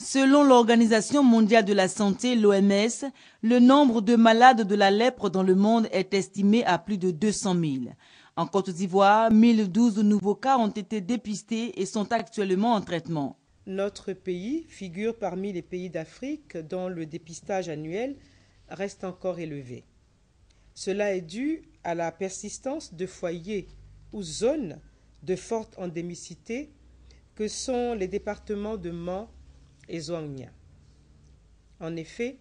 Selon l'Organisation mondiale de la santé, l'OMS, le nombre de malades de la lèpre dans le monde est estimé à plus de 200 000. En Côte d'Ivoire, 1012 nouveaux cas ont été dépistés et sont actuellement en traitement. Notre pays figure parmi les pays d'Afrique dont le dépistage annuel reste encore élevé. Cela est dû à la persistance de foyers ou zones de forte endémicité que sont les départements de Mans, en effet,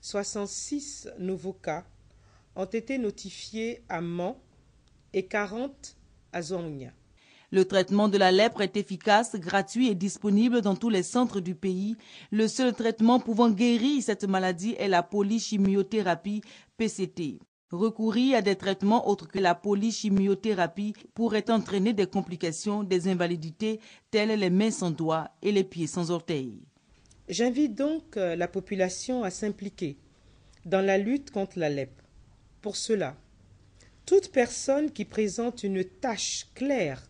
66 nouveaux cas ont été notifiés à Mans et 40 à Zouangna. Le traitement de la lèpre est efficace, gratuit et disponible dans tous les centres du pays. Le seul traitement pouvant guérir cette maladie est la polychimiothérapie PCT. Recourir à des traitements autres que la polychimiothérapie pourrait entraîner des complications, des invalidités telles les mains sans doigts et les pieds sans orteils. J'invite donc euh, la population à s'impliquer dans la lutte contre la lèpre. Pour cela, toute personne qui présente une tache claire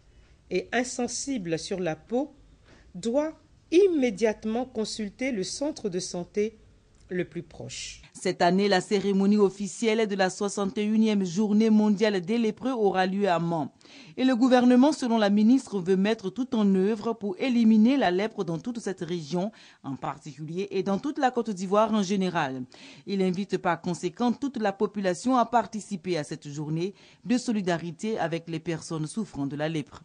et insensible sur la peau doit immédiatement consulter le centre de santé le plus proche. Cette année, la cérémonie officielle de la 61e journée mondiale des lépreux aura lieu à Mans. Et le gouvernement, selon la ministre, veut mettre tout en œuvre pour éliminer la lèpre dans toute cette région en particulier et dans toute la Côte d'Ivoire en général. Il invite par conséquent toute la population à participer à cette journée de solidarité avec les personnes souffrant de la lèpre.